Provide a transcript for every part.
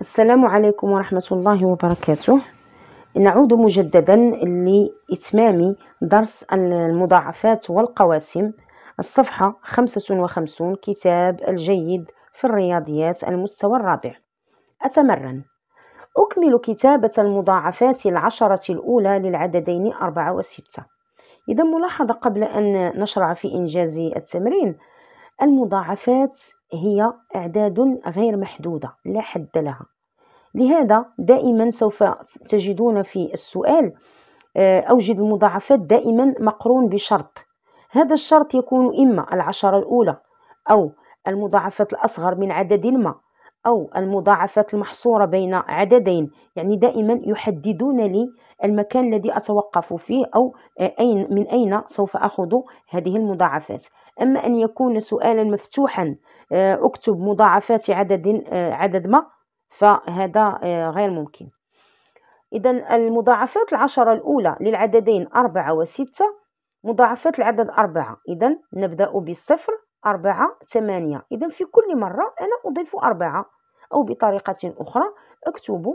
السلام عليكم ورحمة الله وبركاته نعود مجددا لإتمام درس المضاعفات والقواسم الصفحة 55 كتاب الجيد في الرياضيات المستوى الرابع أتمرن أكمل كتابة المضاعفات العشرة الأولى للعددين أربعة وستة إذا ملاحظة قبل أن نشرع في إنجاز التمرين المضاعفات هي أعداد غير محدودة لا حد لها لهذا دائما سوف تجدون في السؤال آه، أوجد المضاعفات دائما مقرون بشرط هذا الشرط يكون إما العشرة الأولى أو المضاعفات الأصغر من عدد ما أو المضاعفات المحصورة بين عددين يعني دائما يحددون لي المكان الذي أتوقف فيه أو آه، أين من أين سوف أخذ هذه المضاعفات أما أن يكون سؤالا مفتوحا آه، اكتب مضاعفات عدد آه، عدد ما فهذا آه، غير ممكن إذا المضاعفات العشرة الأولى للعددين أربعة وستة مضاعفات العدد أربعة إذا نبدأ بالصفر أربعة ثمانية إذا في كل مرة أنا أضيف أربعة أو بطريقة أخرى أكتب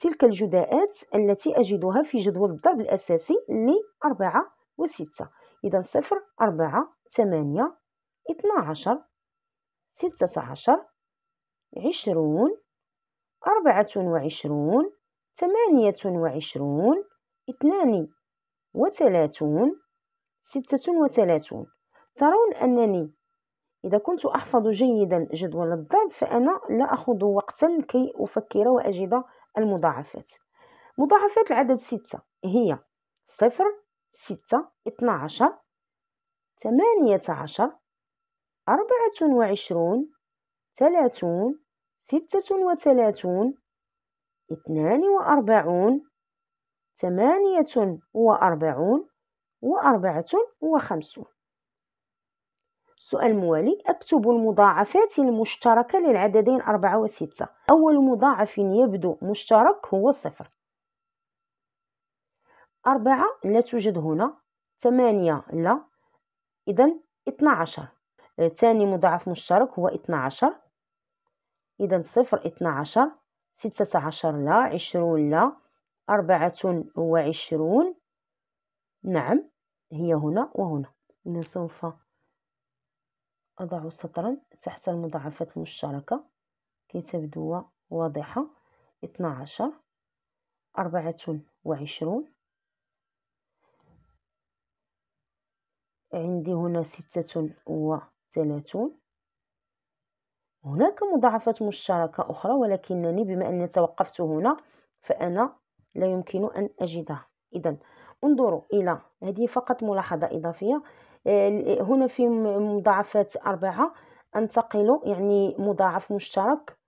تلك الجداءات التي أجدها في جدول الضرب الأساسي لأربعة وستة إذا صفر أربعة ثمانية اثنى عشر ستة عشر عشرون أربعة وعشرون ثمانية وعشرون اثنان وثلاثون ستة وثلاثون ترون أنني إذا كنت أحفظ جيدا جدول الضرب فأنا لا أخذ وقتا كي أفكر وأجد المضاعفات مضاعفات العدد ستة هي صفر ستة اثنى عشر ثمانية عشر أربعة وعشرون ثلاثون ستة وثلاثون اثنان وأربعون ثمانية وأربعون وأربعة وخمسون السؤال الموالي اكتب المضاعفات المشتركة للعددين أربعة وستة أول مضاعف يبدو مشترك هو صفر أربعة لا توجد هنا ثمانية لا إذا عشر ثاني مضاعف مشترك هو اثنا عشر إذا صفر اثنا عشر ستة عشر لا عشرون لا أربعة وعشرون نعم هي هنا وهنا إذا سوف أضع سطرا تحت المضاعفات المشتركة كي تبدو واضحة اثنا عشر أربعة وعشرون عندي هنا ستة و 30 هناك مضاعفات مشتركة أخرى ولكنني بما أنني توقفت هنا فأنا لا يمكن أن أجدها إذا انظروا إلى هذه فقط ملاحظة إضافية آه، هنا في مضاعفات أربعة أنتقل يعني مضاعف مشترك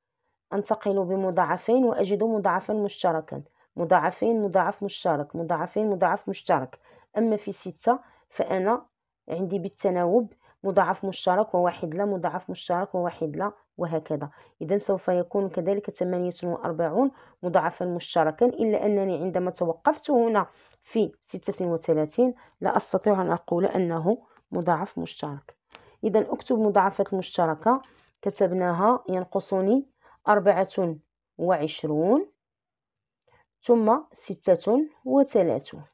أنتقل بمضاعفين وأجد مضاعفا مشتركا مضاعفين مضاعف مشترك مضاعفين مضاعف مشترك أما في ستة فأنا عندي بالتناوب مضاعف مشترك وواحد لا مضاعف مشترك وواحد لا وهكذا إذا سوف يكون كذلك 48 مضاعفا مشتركا إلا أنني عندما توقفت هنا في 36 لا أستطيع أن أقول أنه مضاعف مشترك إذا أكتب مضاعفات مشتركة كتبناها ينقصني أربعة وعشرون ثم ستة وثلاثون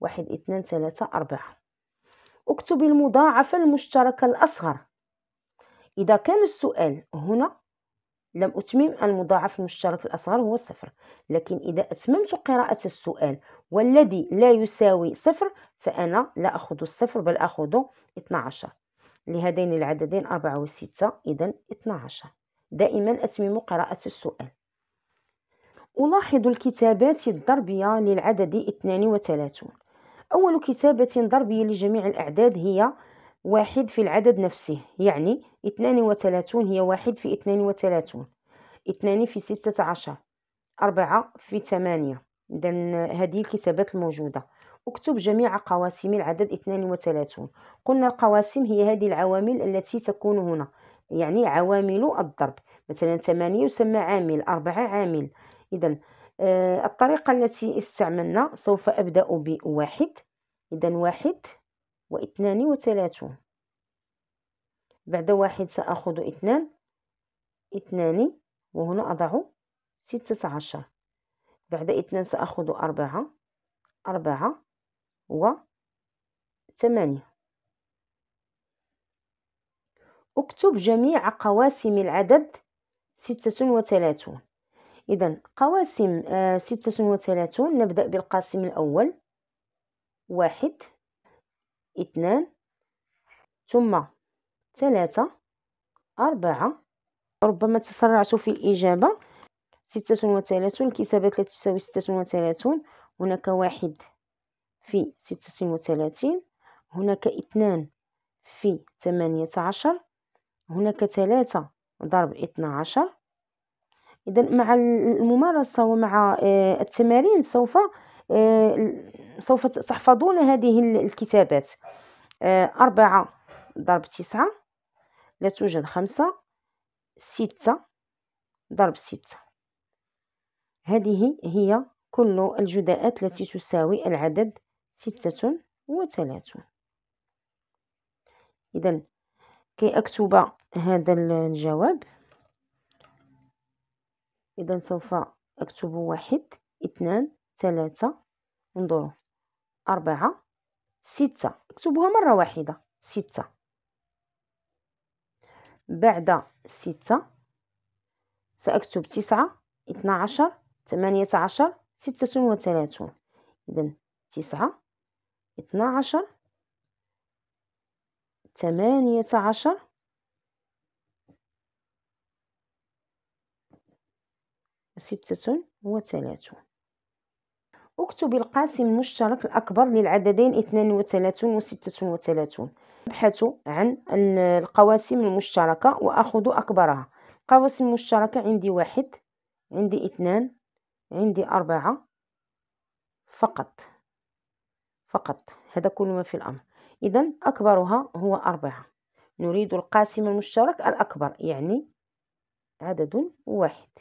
واحد اثنان ثلاثة أربعة اكتب المضاعفة المشتركة الأصغر إذا كان السؤال هنا لم أتمم المضاعف المشترك الأصغر هو صفر لكن إذا أتممت قراءة السؤال والذي لا يساوي صفر فأنا لا أخذ الصفر بل أخذ 12 لهذين العددين 4 و 6 إذن 12 دائما أتمم قراءة السؤال ألاحظ الكتابات الضربية للعدد 32 أول كتابة ضربية لجميع الأعداد هي واحد في العدد نفسه يعني اثنان وثلاثون هي واحد في اثنان وثلاثون اثنان في ستة عشر أربعة في ثمانية إذا هذه الكتابات الموجودة اكتب جميع قواسم العدد 32 قلنا القواسم هي هذه العوامل التي تكون هنا يعني عوامل الضرب مثلا 8 يسمى عامل 4 عامل إذا آه، الطريقة التي استعملنا سوف أبدأ بواحد إذا واحد واثنان وثلاثون بعد واحد سأخذ اثنان اثنان وهنا أضع ستة عشر بعد اثنان سأخذ أربعة أربعة وثمانية أكتب جميع قواسم العدد ستة وثلاثون إذا قواسم آه، ستة وثلاثون نبدأ بالقاسم الأول واحد اثنان ثم ثلاثة أربعة ربما تسرعت في الإجابة ستة وثلاثون كتابة لا تساوي ستة وثلاثون هناك واحد في ستة وثلاثين هناك اثنان في ثمانية عشر هناك ثلاثة ضرب اثنى عشر إذا مع الممارسة ومع آه، التمارين سوف آه، سوف تحفظون هذه الكتابات آه، أربعة ضرب تسعة لا توجد خمسة ستة ضرب ستة هذه هي كل الجداءات التي تساوي العدد ستة وثلاثون إذا كي أكتب هذا الجواب إذا سوف أكتب واحد اثنان ثلاثة انظروا أربعة ستة أكتبها مرة واحدة ستة بعد ستة سأكتب تسعة اثنا عشر ثمانية عشر ستة وثلاثون إذا تسعة اثنا عشر ثمانية عشر ستة وثلاثون اكتب القاسم المشترك الأكبر للعددين اثنان وثلاثون وستة وثلاثون أبحث عن القواسم المشتركة وأخذ أكبرها القواسم المشتركة عندي واحد عندي اثنان عندي أربعة فقط فقط هذا كل ما في الأمر إذا أكبرها هو أربعة نريد القاسم المشترك الأكبر يعني عدد واحد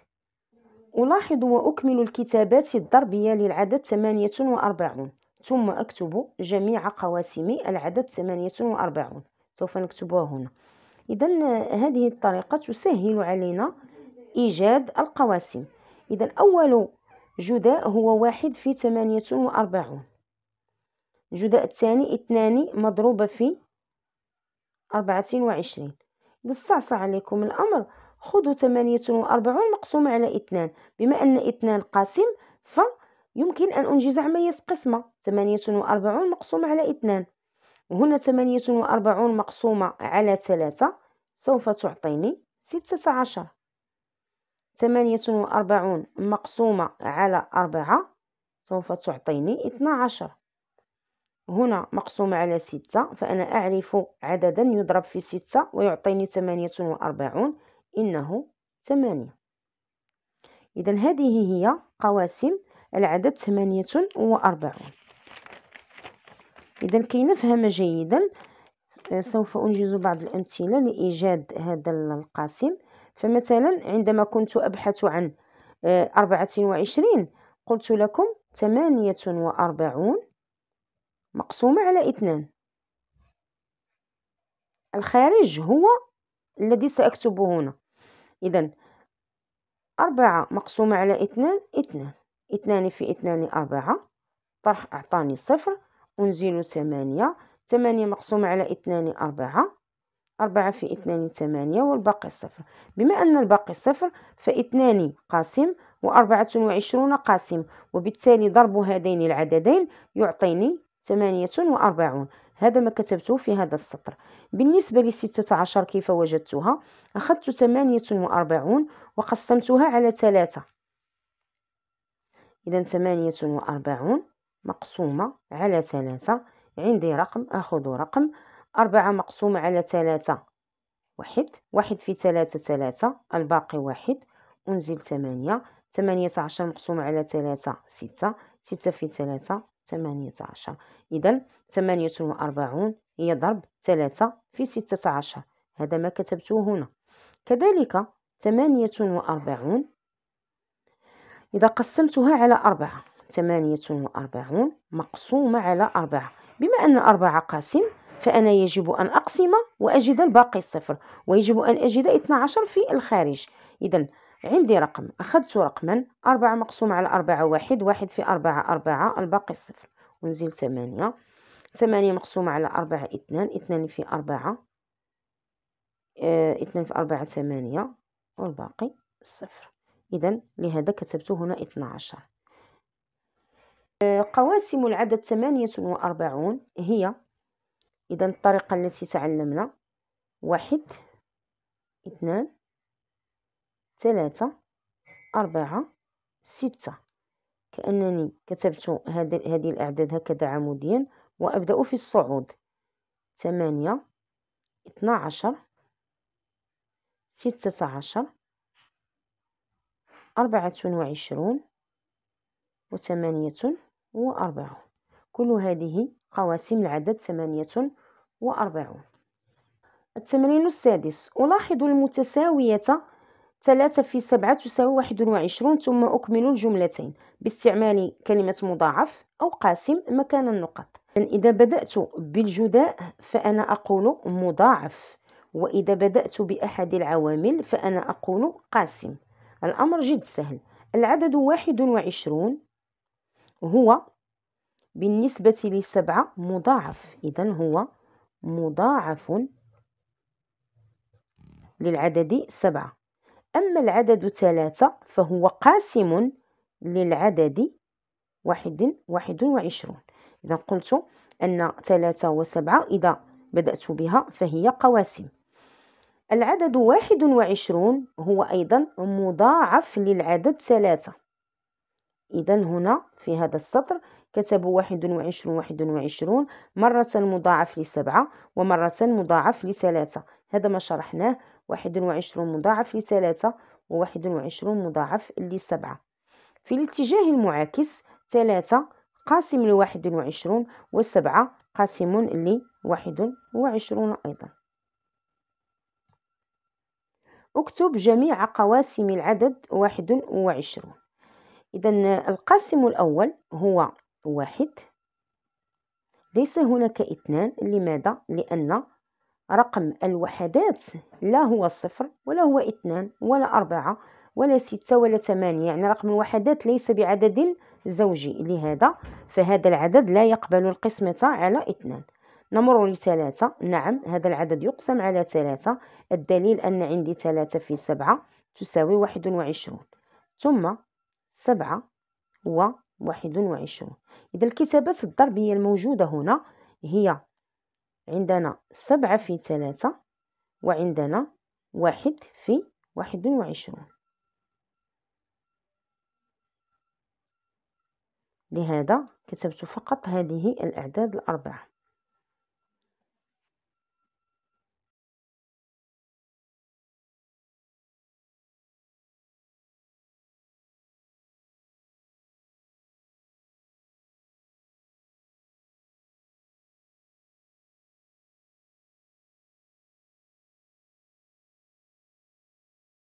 ألاحظ وأكمل الكتابات الضربية للعدد 48 ثم أكتب جميع قواسم العدد 48 سوف نكتبها هنا إذا هذه الطريقة تسهل علينا إيجاد القواسم إذا أول جداء هو واحد في 48 الجداء الثاني اثنان مضروبة في أربعة وعشرين إذا استعصى عليكم الأمر خذوا 48 وأربعون مقسوم على اثنان بما أن اثنان قاسم فيمكن أن أنجز عملية قسمة 48 وأربعون مقسوم على اثنان هنا 48 وأربعون مقسومة على 3 سوف تعطيني ستة عشر وأربعون مقسومة على أربعة سوف تعطيني اثنا عشر هنا مقسومة على ستة فأنا أعرف عددا يضرب في ستة ويعطيني 48 وأربعون إنه ثمانية إذا هذه هي قواسم العدد ثمانية وأربعون إذا كي نفهم جيدا آه، سوف أنجز بعض الأمثلة لإيجاد هذا القاسم فمثلا عندما كنت أبحث عن آه، أربعة وعشرين قلت لكم ثمانية وأربعون مقسومة على اثنان الخارج هو الذي سأكتبه هنا إذا أربعة مقسومة على اثنان اثنان اثنان في اثنان أربعة طرح أعطاني صفر ونزيل ثمانية ثمانية مقسومة على اثنان أربعة أربعة في اثنان ثمانية والباقي صفر بما أن الباقي صفر فاثنان قاسم وأربعة وعشرون قاسم وبالتالي ضرب هذين العددين يعطيني ثمانية وأربعون هذا ما كتبته في هذا السطر بالنسبة لستة عشر كيف وجدتها أخذت ثمانية وأربعون وقسمتها على ثلاثة إذا ثمانية وأربعون مقسومة على ثلاثة عندي رقم أخذ رقم أربعة مقسومة على ثلاثة واحد واحد في ثلاثة ثلاثة الباقي واحد أنزل ثمانية ثمانية عشر مقسومة على ثلاثة ستة ستة في ثلاثة ثمانية عشر إذا ثمانية وأربعون هي ضرب ثلاثة في ستة عشر هذا ما كتبته هنا كذلك ثمانية وأربعون إذا قسمتها على أربعة ثمانية وأربعون مقسومة على أربعة بما أن أربعة قاسم فأنا يجب أن أقسم وأجد الباقي الصفر ويجب أن أجد 12 في الخارج إذا عندي رقم أخذت رقما أربعة مقسوم على أربعة واحد واحد في أربعة أربعة الباقي صفر ونزيل ثمانية ثمانية مقسوم على أربعة اثنان اثنان في أربعة اه اثنان في أربعة ثمانية والباقي صفر إذا لهذا كتبت هنا اثنا عشر آه، قواسم العدد ثمانية وأربعون هي إذا الطريقة التي تعلمنا واحد اثنان ثلاثة أربعة ستة كأنني كتبت هذه الأعداد هكذا عموديا وأبدأ في الصعود ثمانية اثنا عشر ستة عشر أربعة وعشرون وثمانية وأربعون كل هذه قواسم العدد ثمانية وأربعون التمرين السادس ألاحظ المتساوية ثلاثة في سبعة تساوي واحد وعشرون ثم أكمل الجملتين باستعمال كلمة مضاعف أو قاسم مكان النقط إذا بدأت بالجداء فأنا أقول مضاعف وإذا بدأت بأحد العوامل فأنا أقول قاسم الأمر جد سهل العدد واحد وعشرون هو بالنسبة لسبعة مضاعف إذا هو مضاعف للعدد سبعة أما العدد ثلاثة فهو قاسم للعدد واحد واحد وعشرون إذا قلت أن ثلاثة وسبعة إذا بدأت بها فهي قواسم العدد واحد وعشرون هو أيضا مضاعف للعدد ثلاثة إذا هنا في هذا السطر كتبوا واحد وعشرون واحد وعشرون مرة مضاعف لسبعة ومرة مضاعف لثلاثة هذا ما شرحناه واحد وعشرون مضاعف لثلاثة وواحد وعشرون مضاعف لسبعة في الاتجاه المعاكس ثلاثة قاسم لواحد وعشرون وسبعة قاسم لواحد وعشرون أيضا اكتب جميع قواسم العدد واحد وعشرون إذا القاسم الأول هو واحد ليس هناك اثنان لماذا؟ لأن رقم الوحدات لا هو صفر ولا هو اثنان ولا أربعة ولا ستة ولا ثمانية يعني رقم الوحدات ليس بعدد زوجي لهذا فهذا العدد لا يقبل القسمة على اثنان نمر لثلاثة نعم هذا العدد يقسم على ثلاثة الدليل أن عندي ثلاثة في سبعة تساوي واحد وعشرون ثم سبعة وواحد وعشرون إذا الكتابات الضربية الموجودة هنا هي عندنا سبعة في ثلاثة وعندنا واحد في واحد وعشرون لهذا كتبت فقط هذه الأعداد الأربعة